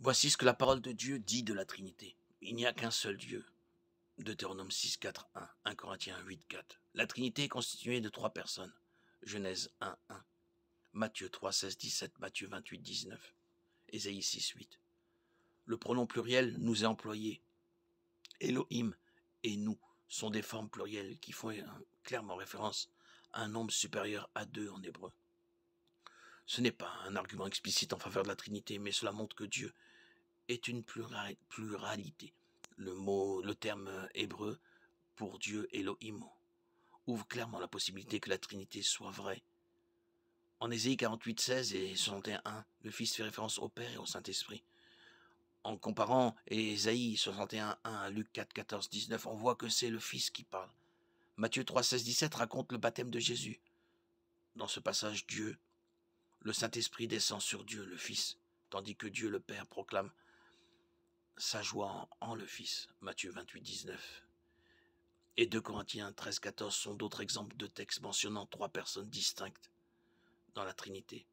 Voici ce que la parole de Dieu dit de la Trinité. Il n'y a qu'un seul Dieu. Deutéronome 6, 4, 1, 1 Corinthiens 8, 4. La Trinité est constituée de trois personnes. Genèse 1, 1. Matthieu 3, 16, 17. Matthieu 28, 19. Ésaïe 6, Le pronom pluriel nous est employé. Elohim et nous sont des formes plurielles qui font euh, clairement référence à un nombre supérieur à deux en hébreu. Ce n'est pas un argument explicite en faveur de la Trinité, mais cela montre que Dieu est une pluralité. Le mot, le terme euh, hébreu pour Dieu Elohim ouvre clairement la possibilité que la Trinité soit vraie. En Ésaïe 48, 16 et 61, le Fils fait référence au Père et au Saint-Esprit. En comparant Ésaïe 61, 1 à Luc 4, 14, 19, on voit que c'est le Fils qui parle. Matthieu 3, 16, 17 raconte le baptême de Jésus. Dans ce passage, Dieu le Saint-Esprit descend sur Dieu le Fils, tandis que Dieu le Père proclame sa joie en, le Fils. Matthieu 28, 19. Et 2 Corinthiens 13, 14 sont d'autres exemples de textes mentionnant trois personnes distinctes dans la Trinité.